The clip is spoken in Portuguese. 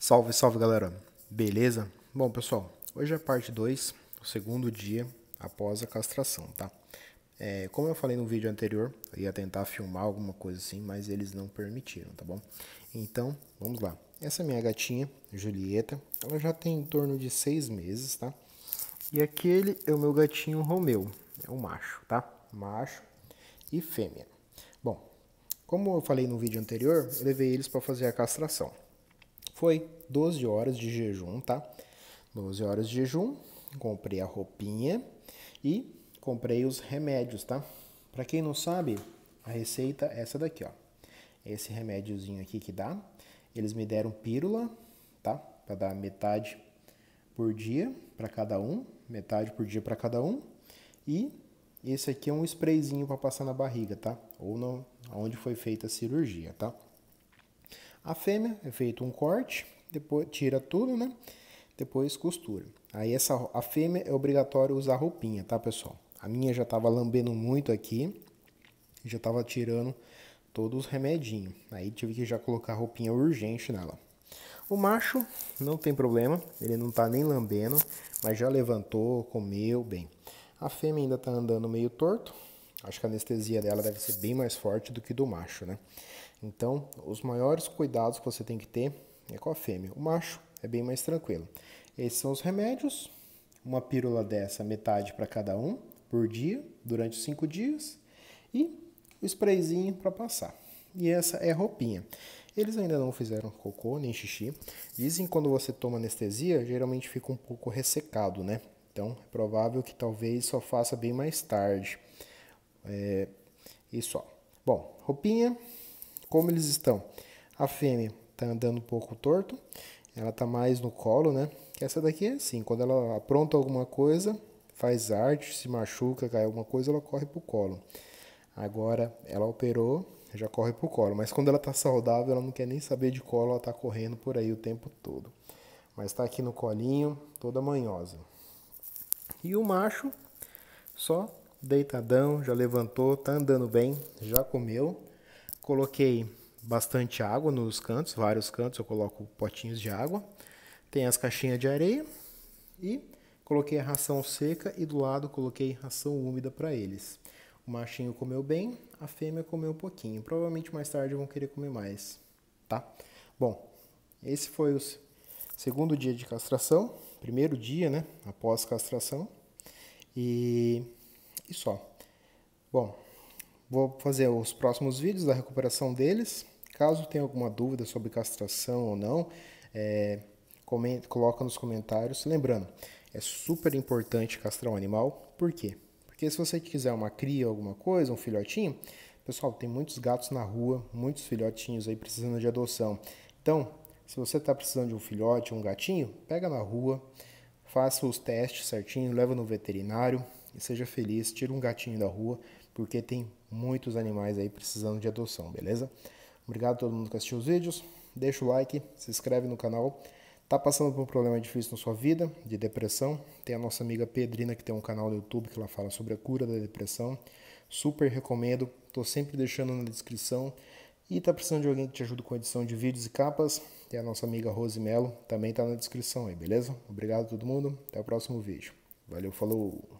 Salve, salve galera, beleza? Bom pessoal, hoje é parte 2, o segundo dia após a castração, tá? É, como eu falei no vídeo anterior, eu ia tentar filmar alguma coisa assim, mas eles não permitiram, tá bom? Então, vamos lá. Essa é minha gatinha, Julieta, ela já tem em torno de 6 meses, tá? E aquele é o meu gatinho Romeu, é um macho, tá? Macho e fêmea. Bom, como eu falei no vídeo anterior, eu levei eles para fazer a castração. Foi 12 horas de jejum, tá? 12 horas de jejum, comprei a roupinha e comprei os remédios, tá? Para quem não sabe, a receita é essa daqui, ó. Esse remédiozinho aqui que dá. Eles me deram pílula, tá? Para dar metade por dia para cada um, metade por dia para cada um. E esse aqui é um sprayzinho para passar na barriga, tá? Ou no onde foi feita a cirurgia, tá? A fêmea é feito um corte, depois tira tudo, né? Depois costura. Aí essa a fêmea é obrigatório usar roupinha, tá, pessoal? A minha já tava lambendo muito aqui, já tava tirando todos os remedinhos. Aí tive que já colocar roupinha urgente nela. O macho não tem problema, ele não tá nem lambendo, mas já levantou, comeu bem. A fêmea ainda tá andando meio torto. Acho que a anestesia dela deve ser bem mais forte do que do macho, né? Então, os maiores cuidados que você tem que ter é com a fêmea. O macho é bem mais tranquilo. Esses são os remédios, uma pílula dessa, metade para cada um por dia, durante cinco dias, e o sprayzinho para passar. E essa é a roupinha. Eles ainda não fizeram cocô nem xixi. Dizem que quando você toma anestesia, geralmente fica um pouco ressecado, né? Então é provável que talvez só faça bem mais tarde. É, isso ó. Bom, roupinha, como eles estão? A fêmea está andando um pouco torto, ela está mais no colo, né? Essa daqui é assim, quando ela apronta alguma coisa, faz arte, se machuca, cai alguma coisa, ela corre para o colo. Agora, ela operou, já corre para o colo, mas quando ela está saudável, ela não quer nem saber de colo, ela está correndo por aí o tempo todo. Mas está aqui no colinho, toda manhosa. E o macho, só deitadão, já levantou, está andando bem, já comeu. Coloquei bastante água nos cantos, vários cantos eu coloco potinhos de água. Tem as caixinhas de areia e coloquei a ração seca e do lado coloquei ração úmida para eles. O machinho comeu bem, a fêmea comeu um pouquinho. Provavelmente mais tarde vão querer comer mais, tá? Bom, esse foi o segundo dia de castração, primeiro dia, né, após castração. E, e só. Bom, Vou fazer os próximos vídeos da recuperação deles. Caso tenha alguma dúvida sobre castração ou não, é, comenta, coloca nos comentários. Lembrando, é super importante castrar um animal. Por quê? Porque se você quiser uma cria, alguma coisa, um filhotinho, pessoal, tem muitos gatos na rua, muitos filhotinhos aí precisando de adoção. Então, se você está precisando de um filhote, um gatinho, pega na rua, faça os testes certinho, leva no veterinário e seja feliz, tira um gatinho da rua porque tem muitos animais aí precisando de adoção, beleza? Obrigado a todo mundo que assistiu os vídeos. Deixa o like, se inscreve no canal. Tá passando por um problema difícil na sua vida, de depressão? Tem a nossa amiga Pedrina que tem um canal no YouTube que ela fala sobre a cura da depressão. Super recomendo. Tô sempre deixando na descrição. E tá precisando de alguém que te ajude com edição de vídeos e capas? Tem a nossa amiga Rosemelo, também tá na descrição aí, beleza? Obrigado a todo mundo. Até o próximo vídeo. Valeu, falou.